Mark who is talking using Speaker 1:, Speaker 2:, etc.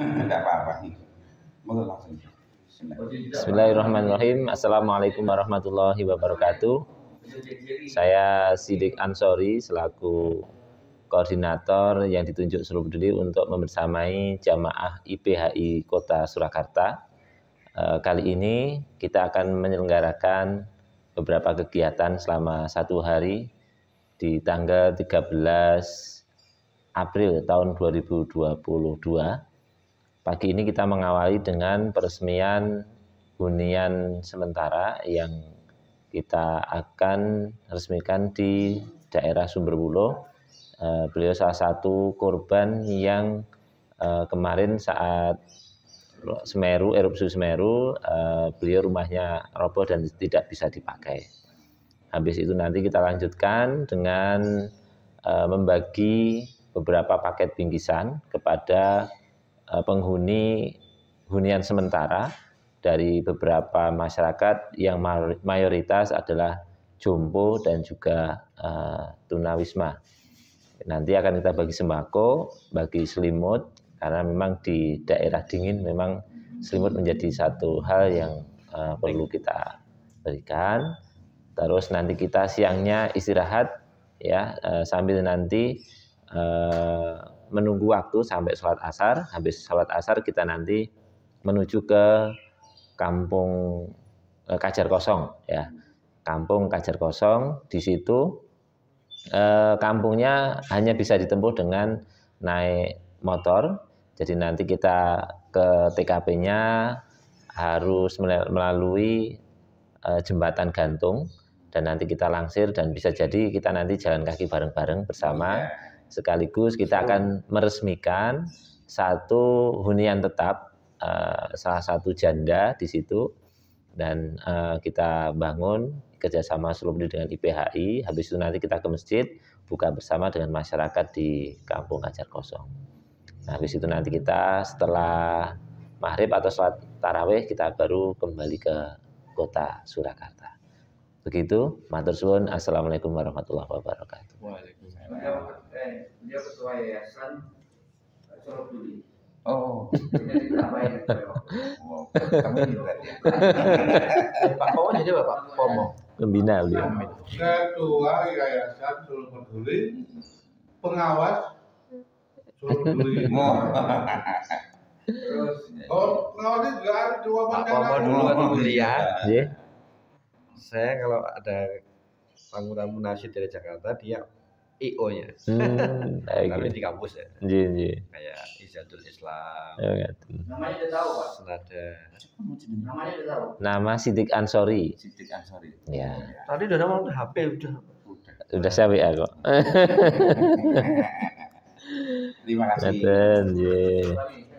Speaker 1: Tidak apa-apa. Bismillahirrahmanirrahim. Assalamualaikum warahmatullahi wabarakatuh. Saya Sidik Ansori selaku koordinator yang ditunjuk seluruh peduli untuk membersamai jamaah IPHI Kota Surakarta. Eh, kali ini kita akan menyelenggarakan beberapa kegiatan selama satu hari di tanggal 13 April tahun 2022 Pagi ini kita mengawali dengan peresmian hunian sementara yang kita akan resmikan di daerah Sumber Bulo. Eh, beliau salah satu korban yang eh, kemarin saat Semeru, erupsi Semeru, eh, beliau rumahnya roboh dan tidak bisa dipakai. Habis itu nanti kita lanjutkan dengan membagi beberapa paket bingkisan kepada Eh, penghuni hunian sementara dari beberapa masyarakat yang mayoritas adalah jompo dan juga uh, tunawisma. Nanti akan kita bagi sembako, bagi selimut, karena memang di daerah dingin memang selimut menjadi satu hal yang uh, perlu kita berikan. Terus nanti kita siangnya istirahat ya uh, sambil nanti Eh, menunggu waktu sampai sholat asar. Habis sholat asar kita nanti menuju ke kampung eh, Kajar Kosong ya. Kampung Kajar Kosong di situ eh, kampungnya hanya bisa ditempuh dengan naik motor. Jadi nanti kita ke TKP-nya harus melalui eh, jembatan gantung dan nanti kita langsir dan bisa jadi kita nanti jalan kaki bareng-bareng bersama. Iya. Sekaligus kita akan meresmikan satu hunian tetap uh, salah satu janda di situ dan uh, kita bangun kerjasama seluruh dengan IPHI. Habis itu nanti kita ke masjid buka bersama dengan masyarakat di Kampung Ajar Kosong. Nah, habis itu nanti kita setelah maghrib atau sholat taraweh kita baru kembali ke kota Surakarta. Begitu, matur suwun. Assalamualaikum warahmatullahi wabarakatuh. Waalaikumsalam. Dia ketua yayasan Sorobuli. Oh. Pak Pomon aja Pak Pomon. Pembina beliau. Ketua Yayasan Sulung Peduli, pengawas Sulung Peduli. Terus, oh, pengawasnya juga ada dua Pak Pomo dulu kan beli ya. Iya saya kalau ada tamu-tamu nasib dari Jakarta dia IO nya hmm, nah, tapi gitu. di kampus ya ji, ji. kayak Izzatul Islam ya, iya
Speaker 2: namanya udah tahu pak senada
Speaker 1: namanya udah tahu nama Sidik Ansori Sidik Ansori ya tadi udah nama udah HP udah udah saya WA kok terima kasih Ngeten,